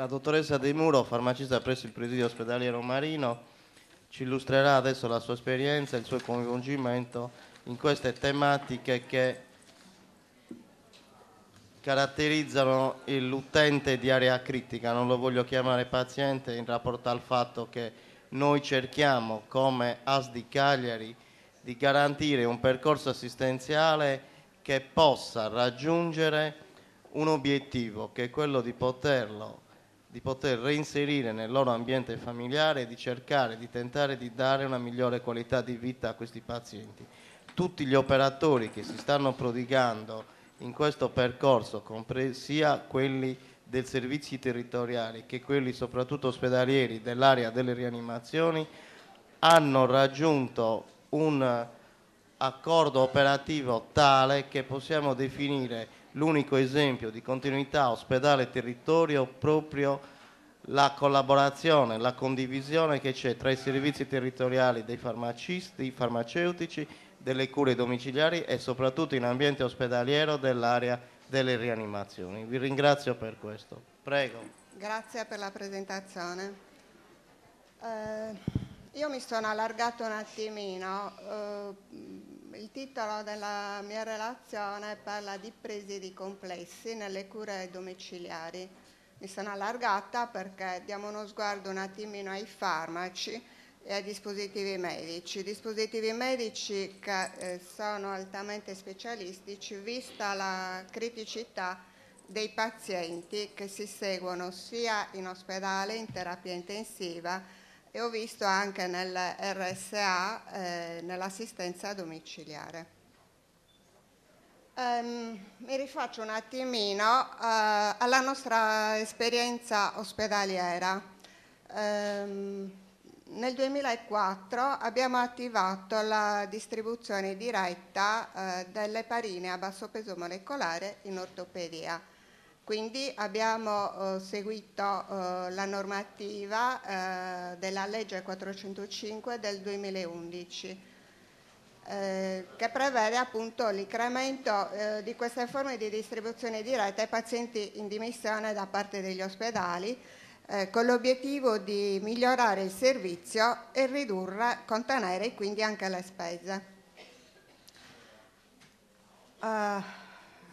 La dottoressa De Muro, farmacista presso il presidio ospedaliero Marino, ci illustrerà adesso la sua esperienza e il suo coinvolgimento in queste tematiche che caratterizzano l'utente di area critica, non lo voglio chiamare paziente in rapporto al fatto che noi cerchiamo come AS di Cagliari di garantire un percorso assistenziale che possa raggiungere un obiettivo che è quello di poterlo di poter reinserire nel loro ambiente familiare e di cercare di tentare di dare una migliore qualità di vita a questi pazienti. Tutti gli operatori che si stanno prodigando in questo percorso, sia quelli dei servizi territoriali che quelli soprattutto ospedalieri dell'area delle rianimazioni, hanno raggiunto un accordo operativo tale che possiamo definire l'unico esempio di continuità ospedale-territorio proprio la collaborazione, la condivisione che c'è tra i servizi territoriali dei farmacisti, farmaceutici, delle cure domiciliari e soprattutto in ambiente ospedaliero dell'area delle rianimazioni. Vi ringrazio per questo. Prego. Grazie per la presentazione. Eh, io mi sono allargato un attimino eh, il titolo della mia relazione parla di presidi complessi nelle cure domiciliari. Mi sono allargata perché diamo uno sguardo un attimino ai farmaci e ai dispositivi medici. Dispositivi medici che eh, sono altamente specialistici vista la criticità dei pazienti che si seguono sia in ospedale in terapia intensiva e ho visto anche nel RSA, eh, nell'assistenza domiciliare. Um, mi rifaccio un attimino uh, alla nostra esperienza ospedaliera. Um, nel 2004 abbiamo attivato la distribuzione diretta eh, delle parine a basso peso molecolare in ortopedia. Quindi abbiamo eh, seguito eh, la normativa eh, della legge 405 del 2011 eh, che prevede appunto l'incremento eh, di queste forme di distribuzione diretta ai pazienti in dimissione da parte degli ospedali eh, con l'obiettivo di migliorare il servizio e ridurre, contenere quindi anche le spese. Uh,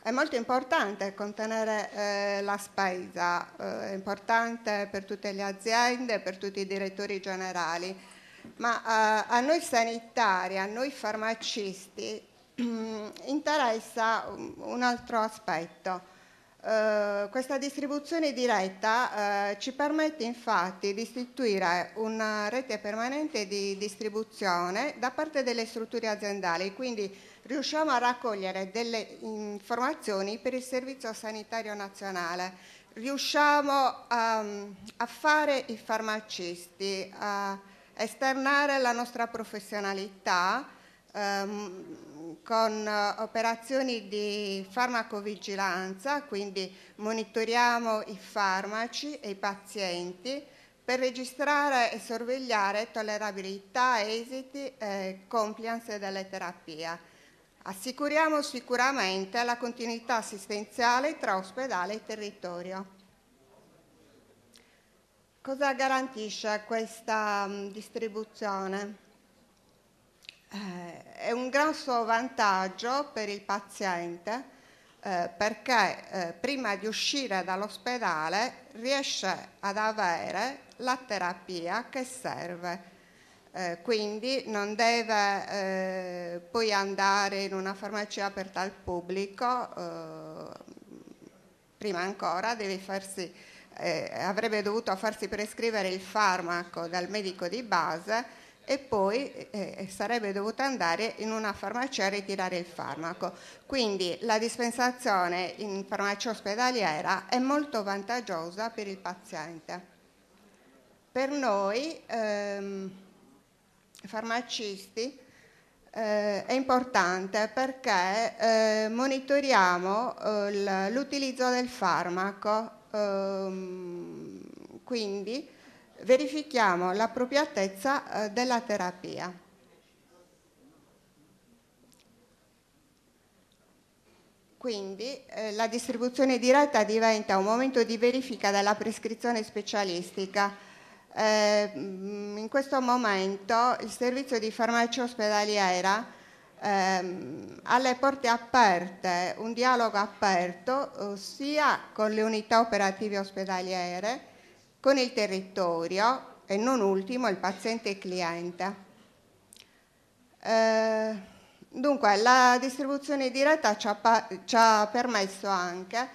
è molto importante contenere eh, la spesa, eh, è importante per tutte le aziende, per tutti i direttori generali, ma eh, a noi sanitari, a noi farmacisti interessa un altro aspetto. Uh, questa distribuzione diretta uh, ci permette infatti di istituire una rete permanente di distribuzione da parte delle strutture aziendali, quindi riusciamo a raccogliere delle informazioni per il Servizio Sanitario Nazionale, riusciamo um, a fare i farmacisti, a esternare la nostra professionalità um, con operazioni di farmacovigilanza, quindi monitoriamo i farmaci e i pazienti, per registrare e sorvegliare tollerabilità, esiti e compliance delle terapie. Assicuriamo sicuramente la continuità assistenziale tra ospedale e territorio. Cosa garantisce questa mm, distribuzione? Eh, è un grosso vantaggio per il paziente eh, perché eh, prima di uscire dall'ospedale riesce ad avere la terapia che serve eh, quindi non deve eh, poi andare in una farmacia aperta al pubblico, eh, prima ancora farsi, eh, avrebbe dovuto farsi prescrivere il farmaco dal medico di base e poi eh, sarebbe dovuta andare in una farmacia a ritirare il farmaco. Quindi la dispensazione in farmacia ospedaliera è molto vantaggiosa per il paziente. Per noi ehm, farmacisti eh, è importante perché eh, monitoriamo eh, l'utilizzo del farmaco, ehm, quindi verifichiamo l'appropriatezza eh, della terapia. Quindi eh, la distribuzione diretta diventa un momento di verifica della prescrizione specialistica eh, in questo momento il servizio di farmacia ospedaliera ehm, ha le porte aperte, un dialogo aperto sia con le unità operative ospedaliere, con il territorio e non ultimo il paziente e cliente. Eh, dunque, la distribuzione diretta ci ha, ci ha permesso anche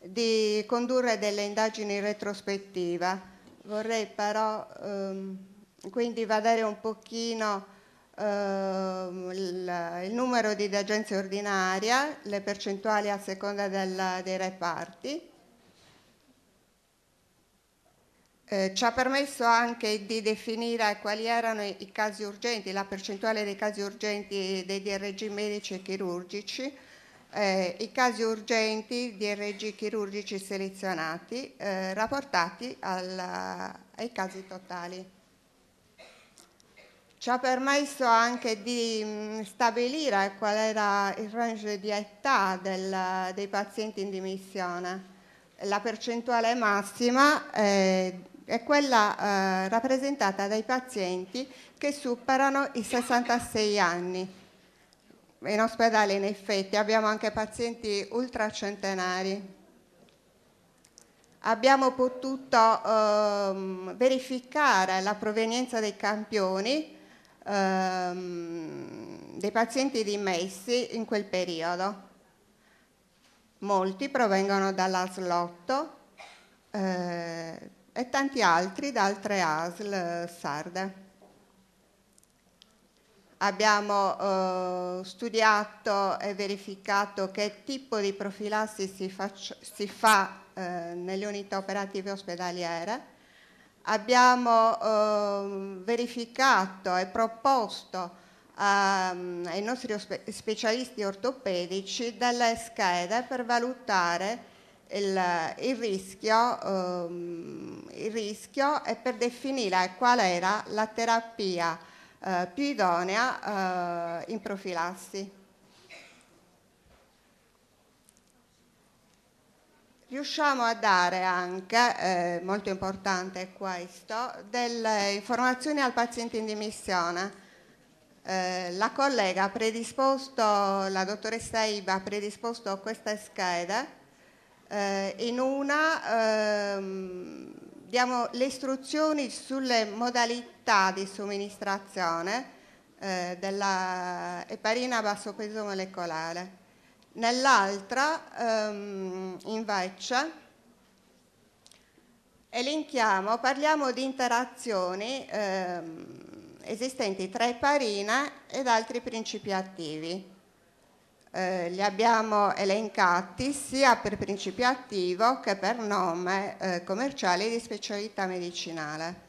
di condurre delle indagini retrospettive vorrei però ehm, quindi vedere un pochino ehm, il, il, numero di degenze ordinaria, le percentuali a seconda del, dei reparti. Eh, ci ha permesso anche di definire quali erano i, i casi urgenti, la percentuale dei casi urgenti dei DRG medici e chirurgici, eh, i casi urgenti di RG chirurgici selezionati eh, rapportati alla, ai casi totali. Ci ha permesso anche di mh, mm, stabilire qual era il range di età del, dei pazienti in dimissione. La percentuale massima eh, è quella eh, rappresentata dai pazienti che superano i 66 anni in ospedale in effetti abbiamo anche pazienti ultracentenari. Abbiamo potuto ehm, verificare la provenienza dei campioni ehm, dei pazienti dimessi in quel periodo. Molti provengono dall'ASL8 eh, e tanti altri da altre ASL eh, sarde abbiamo eh, studiato e verificato che tipo di profilassi si, faccio, si fa eh, nelle unità operative ospedaliere, abbiamo eh, verificato e proposto ehm, ai nostri specialisti ortopedici delle schede per valutare il, il, rischio, ehm, il rischio e per definire qual era la terapia eh, più idonea eh, in profilassi. Riusciamo a dare anche, eh, molto importante questo, delle informazioni al paziente in dimissione. Eh, la collega ha predisposto, la dottoressa Iba ha predisposto queste schede, eh, in una ehm, diamo le istruzioni sulle modalità di somministrazione eh, della eparina a basso peso molecolare. Nell'altra ehm, invece elenchiamo, parliamo di interazioni ehm, esistenti tra eparina ed altri principi attivi eh, li abbiamo elencati sia per principio attivo che per nome eh, commerciale di specialità medicinale.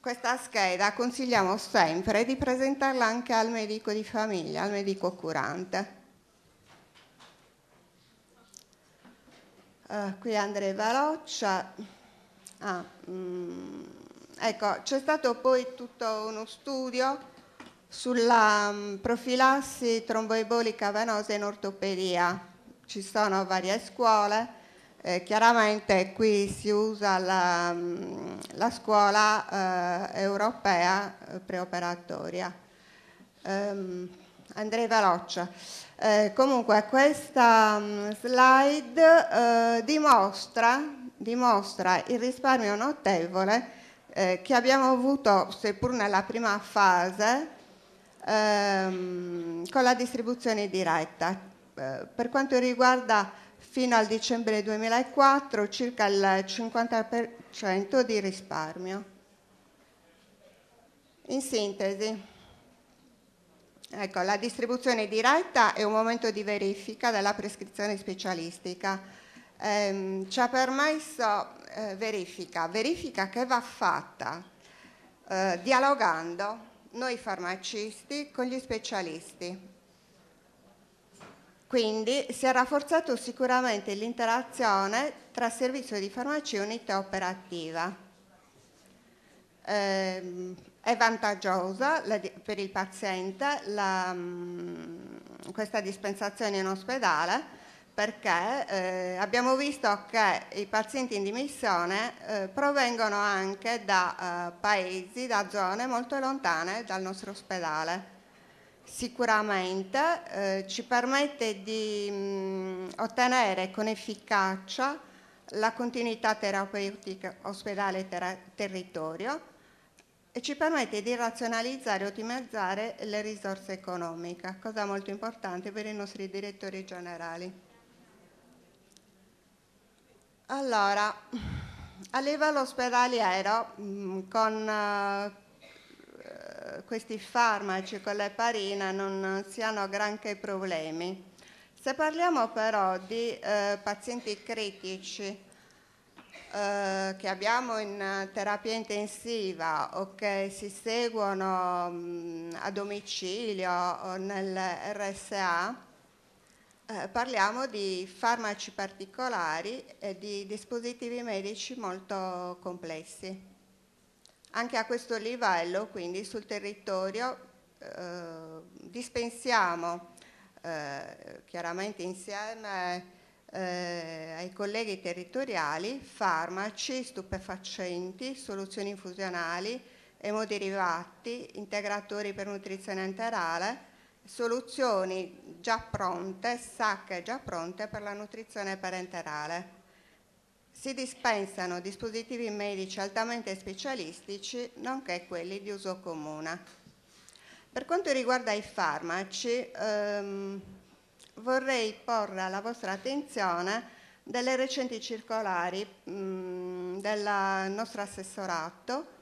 Questa scheda consigliamo sempre di presentarla anche al medico di famiglia, al medico curante. Uh, qui Andrea Valoccia. Ah, mm, ecco, c'è stato poi tutto uno studio sulla mm, profilassi tromboebolica venosa in ortopedia. Ci sono varie scuole, eh, chiaramente qui si usa la, mm, la scuola eh, europea eh, preoperatoria. Um, andrei veloce. Eh, comunque questa mm, slide eh, dimostra, dimostra il risparmio notevole eh, che abbiamo avuto, seppur nella prima fase, ehm, con la distribuzione diretta. Eh, per quanto riguarda fino al dicembre 2004 circa il 50% di risparmio. In sintesi, ecco, la distribuzione diretta è un momento di verifica della prescrizione specialistica. Eh, ci ha permesso eh, verifica, verifica che va fatta eh, dialogando noi farmacisti con gli specialisti. Quindi si è rafforzato sicuramente l'interazione tra servizio di farmacia e unità operativa. Eh, è vantaggiosa per il paziente la, mm, questa dispensazione in ospedale perché eh, abbiamo visto che i pazienti in dimissione eh, provengono anche da eh, paesi, da zone molto lontane dal nostro ospedale. Sicuramente eh, ci permette di mh, mm, ottenere con efficacia la continuità terapeutica ospedale-territorio e ci permette di razionalizzare e ottimizzare le risorse economiche, cosa molto importante per i nostri direttori generali. Allora, a all'EVA all'ospedaliero mm, con eh, questi farmaci, con l'eparina, non si hanno granché problemi. Se parliamo però di uh, pazienti critici, eh, che abbiamo in terapia intensiva o che si seguono mm, a domicilio o nel RSA eh, parliamo di farmaci particolari e di dispositivi medici molto complessi. Anche a questo livello, quindi sul territorio, eh, dispensiamo eh, chiaramente insieme eh, ai colleghi territoriali farmaci, stupefacenti, soluzioni infusionali, emoderivati, integratori per nutrizione enterale, soluzioni già pronte, sacche già pronte per la nutrizione parenterale. Si dispensano dispositivi medici altamente specialistici, nonché quelli di uso comune. Per quanto riguarda i farmaci, ehm, vorrei porre alla vostra attenzione delle recenti circolari mh, del nostro assessorato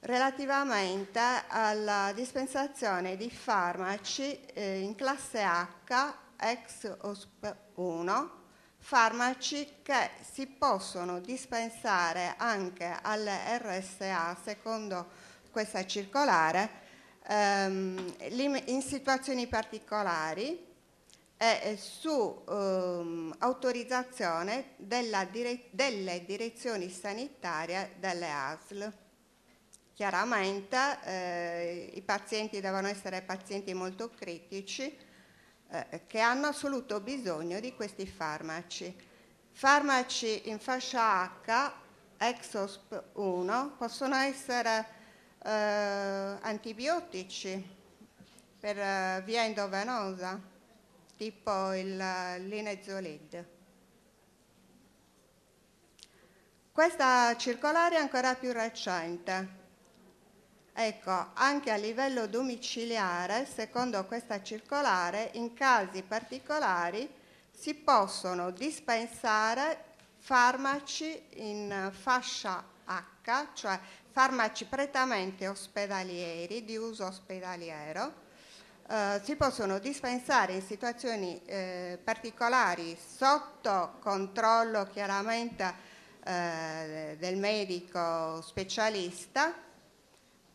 relativamente alla dispensazione di farmaci eh, in classe H ex OSP 1, farmaci che si possono dispensare anche alle RSA secondo questa circolare ehm, in situazioni particolari e su ehm, autorizzazione dire delle direzioni sanitarie delle ASL chiaramente eh, i pazienti devono essere pazienti molto critici eh, che hanno assoluto bisogno di questi farmaci. Farmaci in fascia H, Exosp 1, possono essere eh, antibiotici per eh, via endovenosa, tipo il linezolid. Questa circolare è ancora più recente, Ecco, anche a livello domiciliare, secondo questa circolare, in casi particolari si possono dispensare farmaci in fascia H, cioè farmaci prettamente ospedalieri, di uso ospedaliero, Uh, si possono dispensare in situazioni eh, particolari sotto controllo chiaramente eh, del medico specialista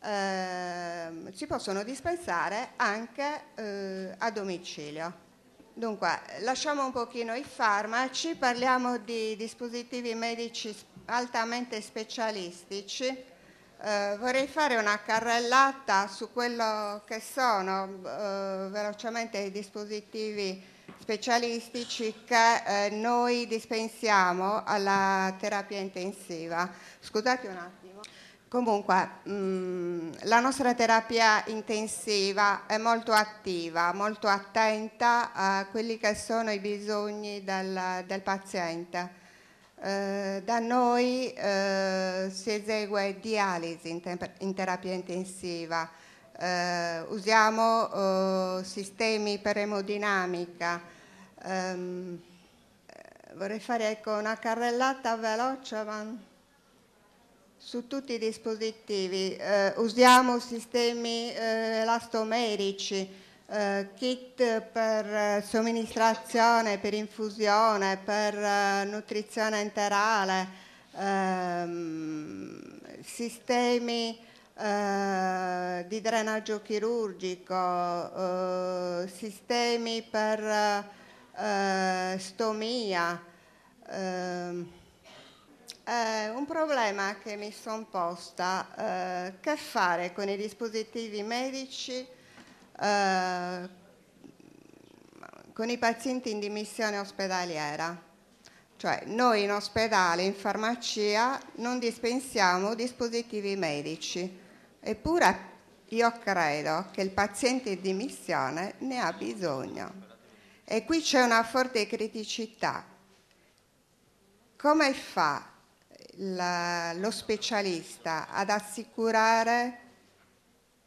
eh, si possono dispensare anche eh, a domicilio. Dunque, lasciamo un pochino i farmaci, parliamo di dispositivi medici altamente specialistici. Eh, vorrei fare una carrellata su quello che sono eh, velocemente i dispositivi specialistici che eh, noi dispensiamo alla terapia intensiva. Scusate un attimo. Comunque, mh, mm, la nostra terapia intensiva è molto attiva, molto attenta a quelli che sono i bisogni del, del paziente. Eh, da noi eh, si esegue dialisi in, te in terapia intensiva, eh, usiamo eh, sistemi per emodinamica. Ehm, eh, vorrei fare ecco, una carrellata veloce. Ma su tutti i dispositivi, eh, usiamo sistemi eh, elastomerici, eh, kit per eh, somministrazione, per infusione, per eh, nutrizione enterale, ehm, sistemi eh, di drenaggio chirurgico, sistemi per stomia. Ehm, eh, un problema che mi sono posta, eh, che fare con i dispositivi medici, eh, con i pazienti in dimissione ospedaliera. Cioè noi in ospedale, in farmacia, non dispensiamo dispositivi medici, eppure io credo che il paziente in dimissione ne ha bisogno. E qui c'è una forte criticità. Come fa la, lo specialista ad assicurare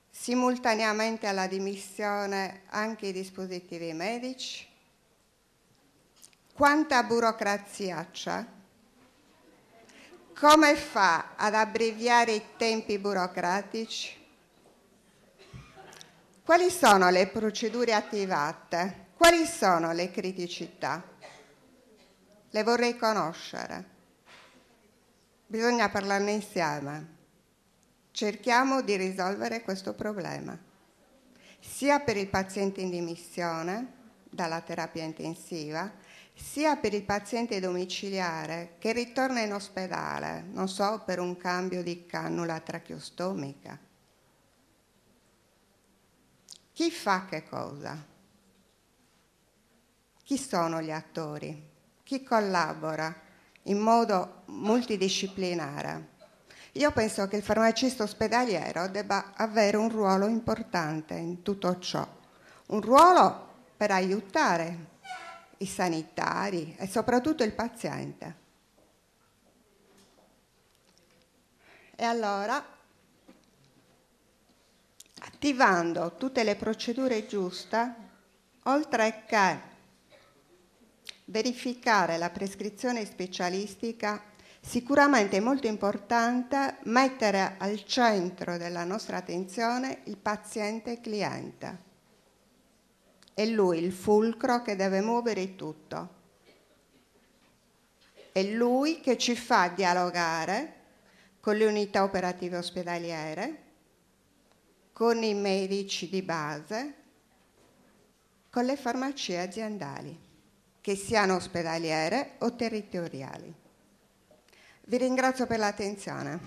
simultaneamente alla dimissione anche i dispositivi medici? Quanta burocrazia c'è? Come fa ad abbreviare i tempi burocratici? Quali sono le procedure attivate? Quali sono le criticità? Le vorrei conoscere. Bisogna parlarne insieme. Cerchiamo di risolvere questo problema, sia per il paziente in dimissione dalla terapia intensiva, sia per il paziente domiciliare che ritorna in ospedale, non so, per un cambio di cannula tracheostomica. Chi fa che cosa? Chi sono gli attori? Chi collabora? in modo multidisciplinare. Io penso che il farmacista ospedaliero debba avere un ruolo importante in tutto ciò, un ruolo per aiutare i sanitari e soprattutto il paziente. E allora, attivando tutte le procedure giuste, oltre che verificare la prescrizione specialistica, sicuramente è molto importante mettere al centro della nostra attenzione il paziente cliente. È lui il fulcro che deve muovere tutto. È lui che ci fa dialogare con le unità operative ospedaliere, con i medici di base, con le farmacie aziendali che siano ospedaliere o territoriali. Vi ringrazio per l'attenzione.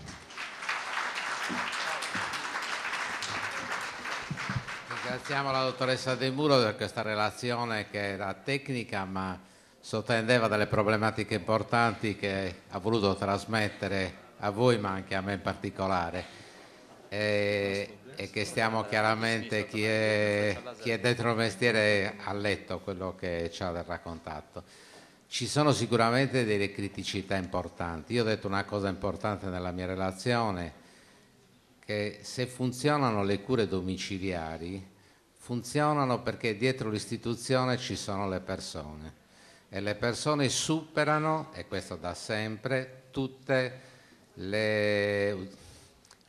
Ringraziamo la dottoressa De Muro per questa relazione che era tecnica ma sottendeva delle problematiche importanti che ha voluto trasmettere a voi ma anche a me in particolare. E e che stiamo chiaramente chi è, chi è dentro il mestiere ha letto quello che ci ha raccontato. Ci sono sicuramente delle criticità importanti. Io ho detto una cosa importante nella mia relazione, che se funzionano le cure domiciliari, funzionano perché dietro l'istituzione ci sono le persone e le persone superano, e questo da sempre, tutte le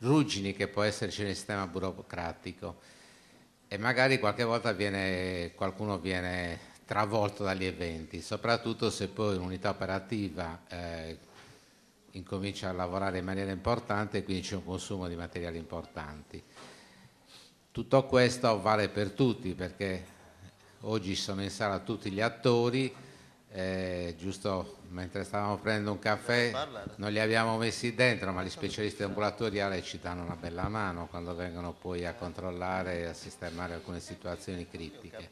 ruggini che può esserci nel sistema burocratico e magari qualche volta viene, qualcuno viene travolto dagli eventi, soprattutto se poi un'unità operativa eh, incomincia a lavorare in maniera importante e quindi c'è un consumo di materiali importanti. Tutto questo vale per tutti perché oggi sono in sala tutti gli attori, eh, giusto mentre stavamo prendendo un caffè non li abbiamo messi dentro ma gli specialisti ambulatoriali ci danno una bella mano quando vengono poi a controllare e a sistemare alcune situazioni critiche